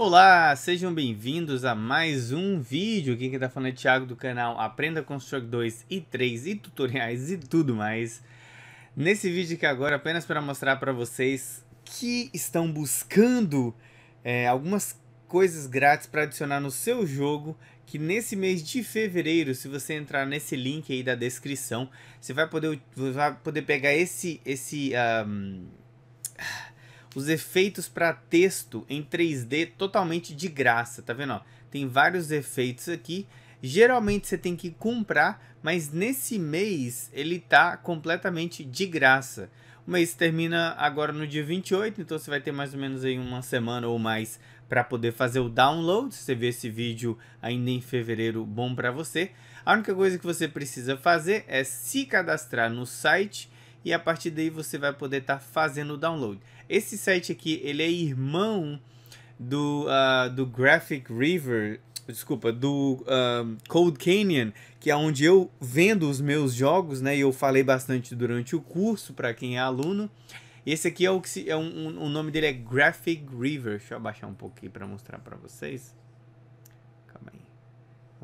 Olá, sejam bem-vindos a mais um vídeo. Aqui quem tá falando é Thiago do canal Aprenda Construct 2 e 3 e tutoriais e tudo mais. Nesse vídeo aqui agora, apenas para mostrar para vocês que estão buscando é, algumas coisas grátis para adicionar no seu jogo que nesse mês de fevereiro, se você entrar nesse link aí da descrição, você vai poder, vai poder pegar esse, esse um, os efeitos para texto em 3D totalmente de graça, tá vendo? Ó, tem vários efeitos aqui. Geralmente você tem que comprar, mas nesse mês ele tá completamente de graça. O mês termina agora no dia 28, então você vai ter mais ou menos aí uma semana ou mais para poder fazer o download. Se você vê esse vídeo ainda em fevereiro, bom para você. A única coisa que você precisa fazer é se cadastrar no site e a partir daí você vai poder estar tá fazendo o download. Esse site aqui, ele é irmão do, uh, do Graphic River, desculpa, do uh, ah, Cold Canyon, que é onde eu vendo os meus jogos, né? E eu falei bastante durante o curso para quem é aluno. Esse aqui é o que se, é um, um, o nome dele é Graphic River. Deixa eu abaixar um pouquinho para mostrar para vocês.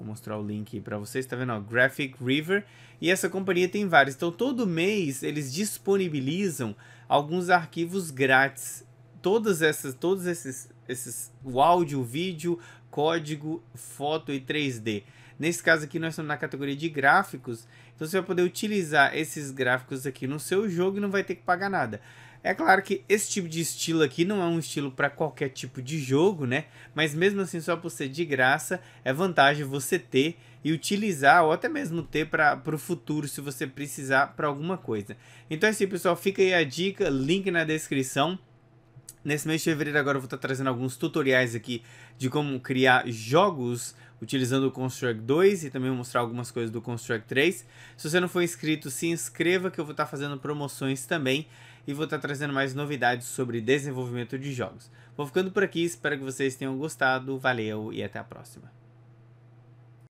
Vou mostrar o link para vocês, tá vendo? Ó, Graphic River. E essa companhia tem vários Então, todo mês eles disponibilizam alguns arquivos grátis. Todas essas, todos esses, esses, o áudio, o vídeo, código, foto e 3D. Nesse caso aqui, nós estamos na categoria de gráficos, então você vai poder utilizar esses gráficos aqui no seu jogo e não vai ter que pagar nada. É claro que esse tipo de estilo aqui não é um estilo para qualquer tipo de jogo, né? Mas mesmo assim, só por ser de graça, é vantagem você ter e utilizar, ou até mesmo ter para o futuro, se você precisar para alguma coisa. Então é assim, pessoal, fica aí a dica, link na descrição. Nesse mês de fevereiro agora eu vou estar trazendo alguns tutoriais aqui de como criar jogos utilizando o Construct 2 e também vou mostrar algumas coisas do Construct 3. Se você não for inscrito, se inscreva que eu vou estar tá fazendo promoções também e vou estar tá trazendo mais novidades sobre desenvolvimento de jogos. Vou ficando por aqui, espero que vocês tenham gostado, valeu e até a próxima.